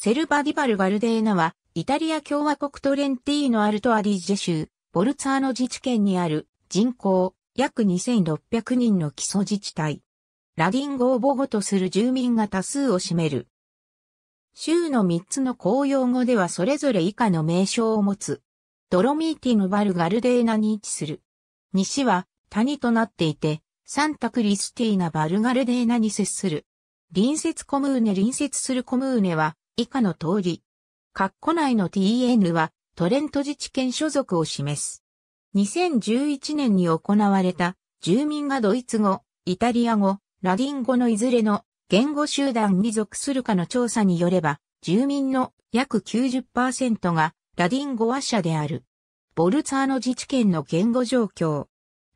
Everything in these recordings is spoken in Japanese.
セルバディバル・バルデーナは、イタリア共和国トレンティーノ・アルト・アディジェ州、ボルツァーノ自治県にある人口約2600人の基礎自治体。ラディン語を母語とする住民が多数を占める。州の3つの公用語ではそれぞれ以下の名称を持つ。ドロミーティム・バル・ガルデーナに位置する。西は谷となっていて、サンタ・クリスティーナ・バル・ガルデーナに接する。隣接コムーネ隣接するコムーネは、以下の通り。括弧内の TN はトレント自治権所属を示す。2011年に行われた住民がドイツ語、イタリア語、ラディン語のいずれの言語集団に属するかの調査によれば、住民の約90%がラディン語話者である。ボルツァーノ自治権の言語状況。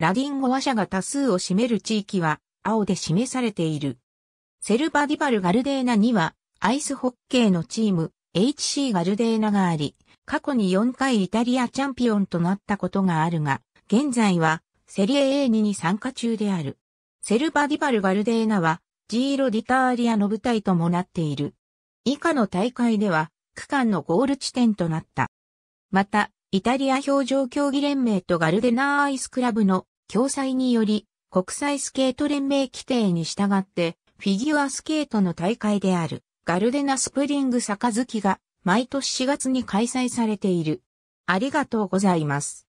ラディン語話者が多数を占める地域は青で示されている。セルバディバル・ガルデーナにはアイスホッケーのチーム、HC ガルデーナがあり、過去に4回イタリアチャンピオンとなったことがあるが、現在はセリエ A2 に参加中である。セルバディバルガルデーナは、ジーロ・ディターリアの舞台ともなっている。以下の大会では、区間のゴール地点となった。また、イタリア表情競技連盟とガルデナーアイスクラブの共催により、国際スケート連盟規定に従って、フィギュアスケートの大会である。ガルデナスプリング杯が毎年4月に開催されている。ありがとうございます。